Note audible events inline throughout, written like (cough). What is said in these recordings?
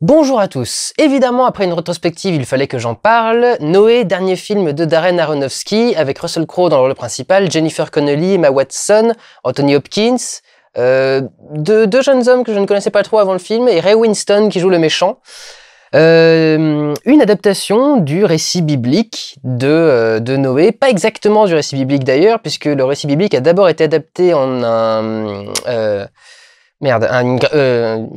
Bonjour à tous. Évidemment, après une rétrospective, il fallait que j'en parle. Noé, dernier film de Darren Aronofsky, avec Russell Crowe dans le rôle principal, Jennifer Connelly, Emma Watson, Anthony Hopkins, euh, deux, jeunes hommes que je ne connaissais pas trop avant le film, et Ray Winston qui joue le méchant. Euh, une adaptation du récit biblique euh, de, Noé, pas exactement du récit biblique d'ailleurs, puisque le récit biblique a d'abord été adapté en un... merde, un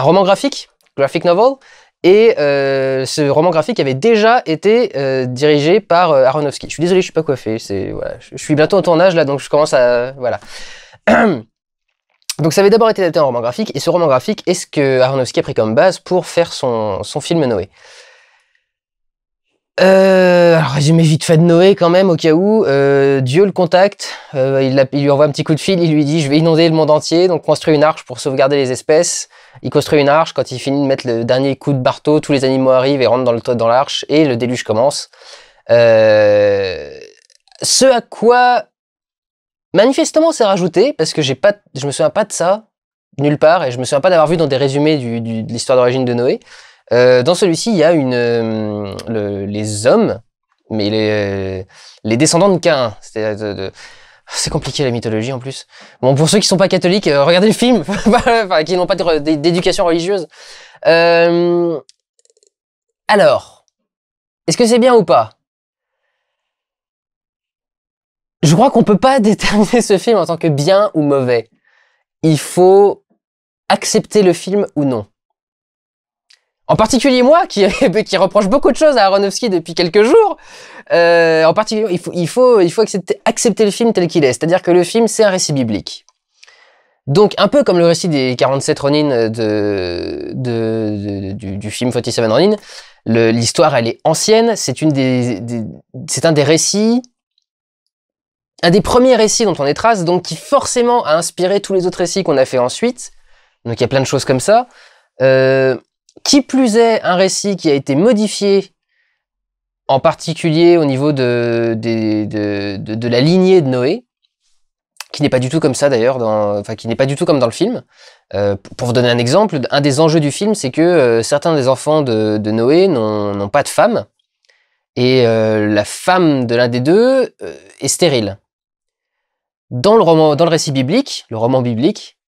roman graphique graphic novel. Et euh, ce roman graphique avait déjà été euh, dirigé par euh, Aronofsky. Je suis désolé, je suis pas coiffé. je suis bientôt en tournage là, donc je commence à voilà. (clears throat) donc ça avait d'abord été adapté en roman graphique, et ce roman graphique est ce que Aronofsky a pris comme base pour faire son film Noé. Euh, alors, résumé vite fait de Noé quand même, au cas où. Euh, Dieu le contacte, euh, il, lui envoie un petit coup de fil, il lui dit « je vais inonder le monde entier, donc construis une arche pour sauvegarder les espèces ». Il construit une arche, quand il finit de mettre le dernier coup de barteau, tous les animaux arrivent et rentrent dans l'arche, et le déluge commence. Euh, ce à quoi, manifestement, c'est rajouté, parce que pas, je me souviens pas de ça, nulle part, et je me souviens pas d'avoir vu dans des résumés de l'histoire d'origine de Noé. Euh, dans celui-ci, il y a une, euh, les hommes, mais les, les descendants de Cain. C'est compliqué la mythologie en plus. Bon, pour ceux qui ne sont pas catholiques, euh, regardez le film, (laughs) enfin, qui n'ont pas d'éducation religieuse. alors, est-ce que c'est bien ou pas je crois qu'on peut pas (laughs) déterminer ce film en tant que bien ou mauvais. Il faut accepter le film ou non. En particulier moi, (laughs) qui, reproche beaucoup de choses à Aronofsky depuis quelques jours. Euh, en particulier, il faut, accepter, le film tel qu'il est. C'est-à-dire que le film, c'est un récit biblique. Donc, un peu comme le récit des 47 Ronin euh, de, du, film 47 Ronin, l'histoire, elle est ancienne. C'est un des récits, un des premiers récits dont on est trace, donc qui forcément a inspiré tous les autres récits qu'on a fait ensuite. Donc, il y a plein de choses comme ça. Euh, qui plus est, un récit qui a été modifié, en particulier au niveau de, la lignée de Noé, qui n'est pas du tout comme ça d'ailleurs, enfin qui n'est pas du tout comme dans le film. Euh, pour vous donner un exemple, un des enjeux du film, c'est que euh, certains des enfants de, Noé n'ont pas de femme, et euh, la femme de l'un des deux est stérile. Dans le, dans le récit biblique, le roman biblique,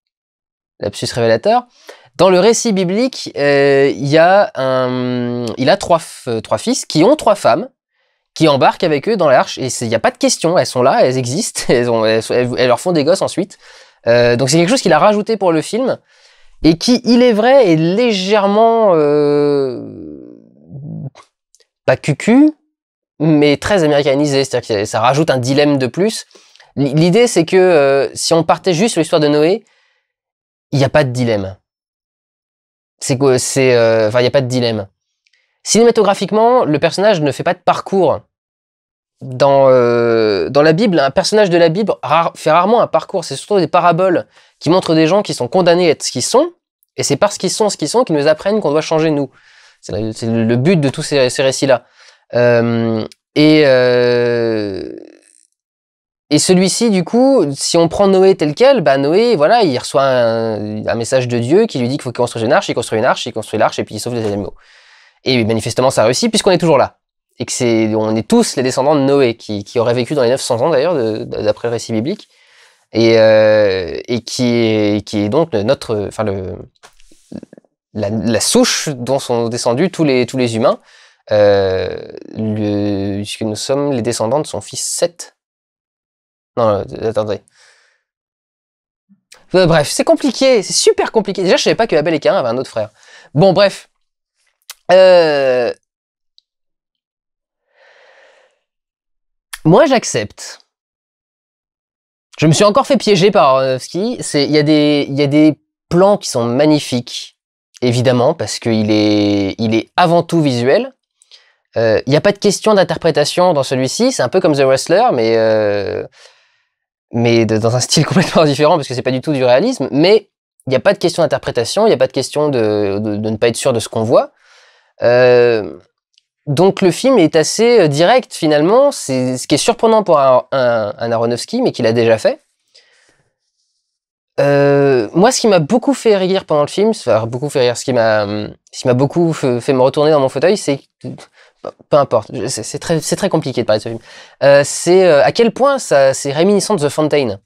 l'absus révélateur, dans le récit biblique, euh, il, a euh, trois, fils qui ont trois femmes qui embarquent avec eux dans l'arche. Et il n'y a pas de question, elles sont là, elles existent, (laughs) elles, leur font des gosses ensuite. Euh, donc c'est quelque chose qu'il a rajouté pour le film et qui, il est vrai, est légèrement pas cucu, mais très américanisé. C'est-à-dire que ça rajoute un dilemme de plus. L'idée, c'est que si on partait juste sur l'histoire de Noé, il n'y a pas de dilemme. C'est C'est euh, enfin, il n'y a pas de dilemme. Cinématographiquement, le personnage ne fait pas de parcours. Dans, euh, dans la Bible, un personnage de la Bible fait rarement un parcours. C'est surtout des paraboles qui montrent des gens qui sont condamnés à être ce qu'ils sont, et c'est parce qu'ils sont ce qu'ils sont qu'ils nous apprennent qu'on doit changer nous. C'est le, but de tous ces, récits-là. Euh, et et celui-ci, du coup, si on prend Noé tel quel, bah Noé, voilà, il reçoit un, message de Dieu qui lui dit qu'il faut qu'il construise une arche, il construit une arche, il construit l'arche, et puis il sauve les animaux. Et manifestement, ça réussit puisqu'on est toujours là. Et que c'est, on est tous les descendants de Noé, qui, qui vécu dans les 900 ans d'ailleurs, d'après le récit biblique, et, euh, et qui, est, qui est donc notre, enfin le, la, souche dont sont descendus tous les, tous les humains, euh, puisque nous sommes les descendants de son fils Seth, non, euh, attendez. Euh, bref, c'est compliqué, c'est super compliqué. Déjà, je savais pas que Abel et Caïn avaient un autre frère. Bon, bref. Euh, moi, j'accepte. Je me suis encore fait piéger par Aronofsky. Il y, a des, plans qui sont magnifiques, évidemment, parce qu'il est, il est avant tout visuel. Il n'y a pas de question d'interprétation dans celui-ci. C'est un peu comme The Wrestler, mais mais dans un style (laughs) complètement différent parce que c'est pas du tout du réalisme. Mais il n'y a pas de question d'interprétation, il n'y a pas de question de, de, ne pas être sûr de ce qu'on voit. Euh, donc le film est assez euh, direct finalement. C'est ce qui est surprenant pour un, un, Aronofsky, mais qu'il a déjà fait. Euh, moi, ce qui m'a beaucoup fait rire pendant le film, beaucoup fait rire, ce qui m'a, m'a beaucoup fait me retourner dans mon fauteuil, c'est peu importe, c'est très, très, compliqué de parler de ce film. Euh, c'est euh, à quel point c'est réminiscent de The Fountain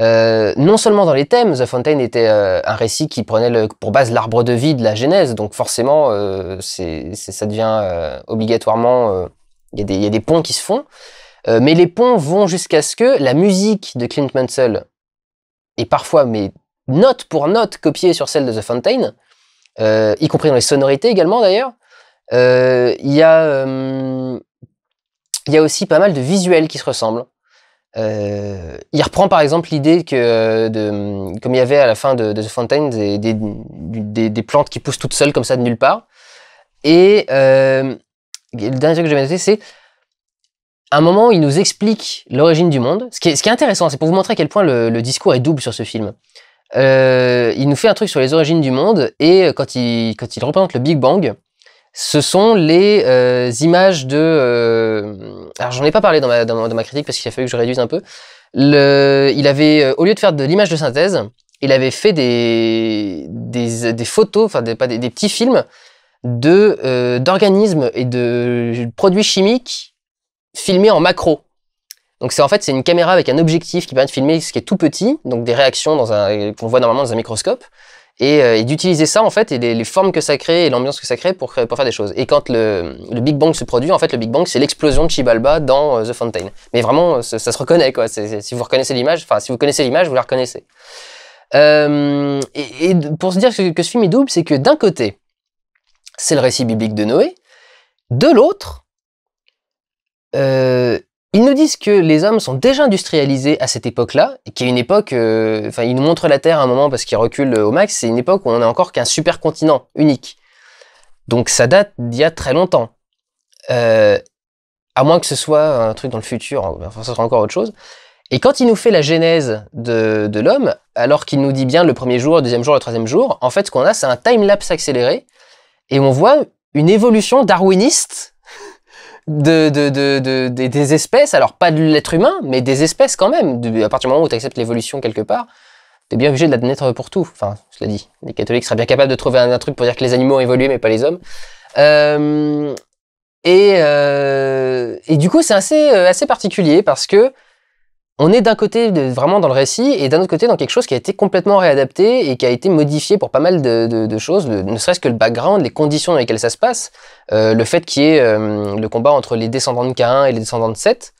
euh, non seulement dans les thèmes, The Fountain était un récit qui prenait le, pour base l'arbre de vie de la Genèse, donc forcément, c'est ça devient obligatoirement, il y, y, a des ponts qui se font, mais les ponts vont jusqu'à ce que la musique de Clint Mansell est parfois, mais note pour note, copiée sur celle de The Fountain y compris dans les sonorités également d'ailleurs, euh, il y, a, euh, il y a aussi pas mal de visuels qui se ressemblent. Euh, il reprend par exemple l'idée que, de, comme il y avait à la fin de, The Fountain, des, des, plantes qui poussent toutes seules comme ça de nulle part. Et le dernier truc que j'avais noté, c'est un moment, il nous explique l'origine du monde. Ce qui est, ce qui est intéressant, c'est pour vous montrer à quel point le, discours est double sur ce film. il nous fait un truc sur les origines du monde, et quand il, quand il représente le Big Bang, ce sont les euh, images de... Euh, alors j'en ai pas parlé dans ma, dans, ma critique parce qu'il a fallu que je réduise un peu. il avait, euh, au lieu de faire de l'image de synthèse, il avait fait des, des, photos, enfin des, pas des, des petits films de d'organismes et de produits chimiques filmés en macro. Donc c'est en fait c'est une caméra avec un objectif qui permet de filmer ce qui est tout petit, donc des réactions qu'on voit normalement dans un microscope, euh, et, d'utiliser ça en fait et les, formes que ça crée et l'ambiance que ça crée pour, pour faire des choses. Et quand le, le, Big Bang se produit, en fait le Big Bang c'est l'explosion de Chibalba dans euh, The Fountain. Mais vraiment ça, se reconnaît quoi. si vous reconnaissez l'image, enfin si vous connaissez l'image, vous la reconnaissez. Euh, et, pour se dire que, ce film est double, c'est que d'un côté, c'est le récit biblique de Noé, de l'autre, ils nous disent que les hommes sont déjà industrialisés à cette époque-là, qui est une époque, euh, enfin ils nous montrent la Terre à un moment parce qu'ils reculent au max, c'est une époque où on n'a encore qu'un supercontinent unique. Donc ça date d'il y a très longtemps. Euh, à moins que ce soit un truc dans le futur, hein, enfin ça sera encore autre chose. Et quand il nous fait la genèse de, l'homme, alors qu'il nous dit bien le premier jour, le deuxième jour, le troisième jour, en fait ce qu'on a c'est un time-lapse accéléré, et on voit une évolution darwiniste de, des espèces, alors pas de l'être humain, mais des espèces quand même. à partir du moment où tu acceptes l'évolution quelque part, tu es bien obligé de la l'admettre pour tout. Enfin, cela dit, les catholiques seraient bien capables de trouver un, truc pour dire que les animaux ont évolué, mais pas les hommes. Euh, et, euh, et, du coup, c'est assez, euh, assez particulier parce que on est d'un côté vraiment dans le récit et d'un autre côté dans quelque chose qui a été complètement réadapté et qui a été modifié pour pas mal de, choses, ne serait-ce que le background, les conditions dans lesquelles ça se passe, euh, le fait qu'il y ait euh, le combat entre les descendants de Cain et les descendants de Seth,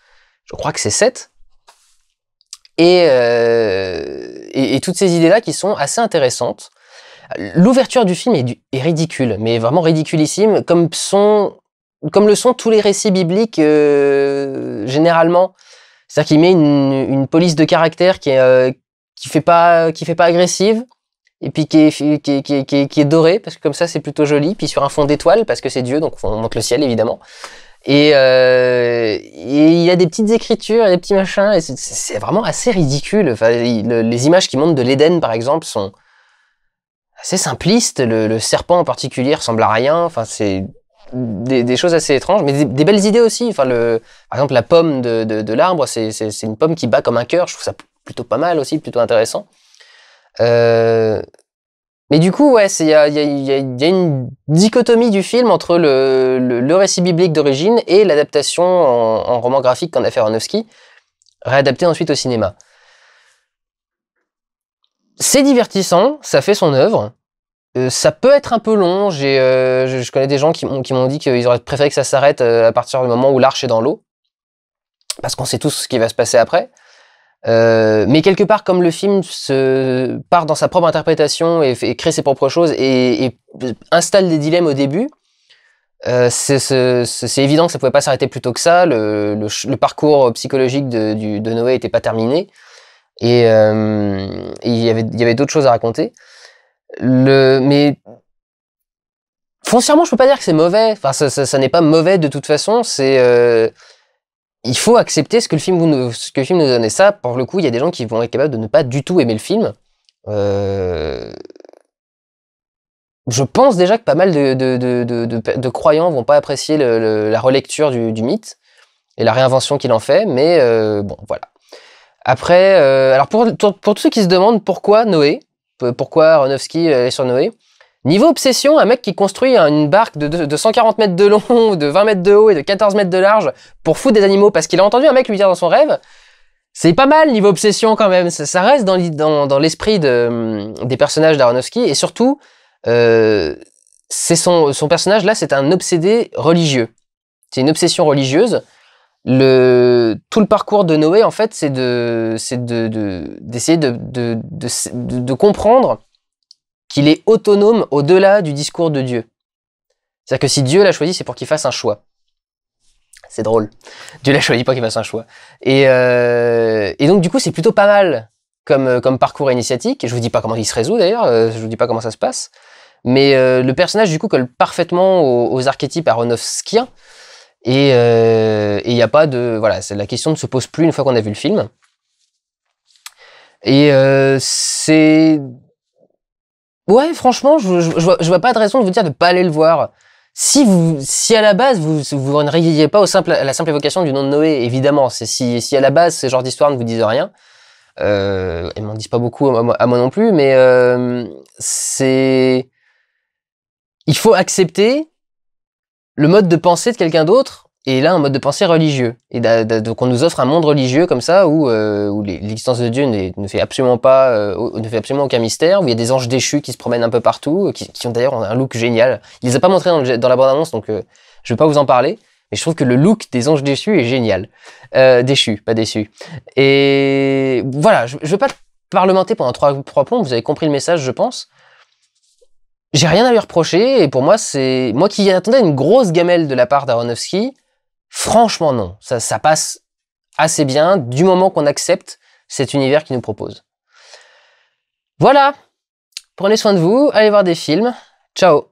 je crois que c'est Seth, euh, et, toutes ces idées-là qui sont assez intéressantes. L'ouverture du film est, ridicule, mais vraiment ridiculissime, comme, comme le sont tous les récits bibliques généralement. C'est-à-dire qu'il met une, police de caractère qui est, euh, qui fait pas qui fait pas agressive et puis qui est, qui qui qui est dorée parce que comme ça c'est plutôt joli. Puis sur un fond d'étoiles parce que c'est Dieu donc on monte le ciel évidemment. Euh, et, il y a des petites écritures, des petits machins, et c'est vraiment assez ridicule. les images qui montent de l'Éden, par exemple, sont assez simplistes. Le, le, serpent en particulier ressemble à rien. Enfin, c'est des, choses assez étranges, mais des, belles idées aussi. Enfin, le, par exemple, la pomme de, l'arbre, c'est une pomme qui bat comme un cœur. Je trouve ça plutôt pas mal aussi, plutôt intéressant. Euh, mais du coup, ouais, il y, a, une dichotomie du film entre le, récit biblique d'origine et l'adaptation en, en, roman graphique qu'en a fait Aronofsky, réadapté ensuite au cinéma. C'est divertissant, ça fait son œuvre. Euh, ça peut être un peu long. Euh, je, connais des gens qui, m'ont dit qu'ils auraient préféré que ça s'arrête euh, à partir du moment où l'arche est dans l'eau, parce qu'on sait tous ce qui va se passer après. mais quelque part, comme le film part dans sa propre interprétation et, crée ses propres choses et, installe des dilemmes au début, c'est évident que ça pouvait pas s'arrêter plus tôt que ça. Le, parcours psychologique de, Noé n'était pas terminé et il y avait d'autres choses à raconter le, mais foncièrement, je peux pas dire que c'est mauvais. Enfin, ça, n'est pas mauvais de toute façon. C'est euh, il faut accepter ce que le film que film nous donne. Et ça, pour le coup, il y a des gens qui vont être capables de ne pas du tout aimer le film. Euh, je pense déjà que pas mal de, de, de, croyants vont pas apprécier la relecture du, mythe et la réinvention qu'il en fait, mais euh, bon, voilà. Après, alors pour, pour, pour tous ceux qui se demandent pourquoi Noé, pourquoi Ronowski euh, est surnommé. Niveau obsession, un mec qui construit une barque de, 140 mètres de long, (laughs) de 20 mètres de haut et de 14 mètres de large pour foutre des animaux parce qu'il a entendu un mec lui dire dans son rêve, c'est pas mal niveau obsession quand même, ça, reste dans, l'esprit hum, des personnages d'Aronofsky et surtout, euh, son personnage là, c'est un obsédé religieux. C'est une obsession religieuse le, tout le parcours de Noé, en fait, c'est d'essayer de, de, de, de, comprendre qu'il est autonome au-delà du discours de Dieu. C'est-à-dire que si Dieu l'a choisi, c'est pour qu'il fasse un choix. C'est drôle. Dieu l'a choisi pour qu'il fasse un choix. Et, euh, donc, du coup, c'est plutôt pas mal comme, euh, comme parcours initiatique. Je vous dis pas comment il se résout d'ailleurs, euh, je vous dis pas comment ça se passe. Mais le personnage, du coup, colle parfaitement aux, archétypes aronofskiens. Et il euh, n'y a pas de. Voilà, la question ne se pose plus une fois qu'on a vu le film. Et euh, c'est. Ouais, franchement, je, je, vois, pas de raison de vous dire de pas aller le voir. Si si à la base vous vous, ne riez pas au simple, à la simple évocation du nom de Noé, évidemment, c'est si, si à la base ce genre d'histoire ne vous disent rien, euh, ils m'en disent pas beaucoup à, moi non plus, mais euh, c'est, il faut accepter le mode de pensée de quelqu'un d'autre et là un mode de pensée religieux. Et donc on nous offre un monde religieux comme ça où, euh, l'existence de Dieu ne fait absolument pas, euh, ne fait absolument aucun mystère, où il y a des anges déchus qui se promènent un peu partout, euh, qui, qui ont d'ailleurs un look génial. Il les a pas montré dans, la bande annonce, donc je je vais pas vous en parler. Mais je trouve que le look des anges déchus est génial. déchus, pas déçus. Et voilà, je, ne veux pas parlementer pendant trois, trois plombs. Vous avez compris le message, je pense. J'ai rien à lui reprocher, et pour moi, c'est... Moi qui attendais une grosse gamelle de la part d'Aronofsky, franchement non. Ça, ça passe assez bien du moment qu'on accepte cet univers qu'il nous propose. Voilà Prenez soin de vous, allez voir des films. Ciao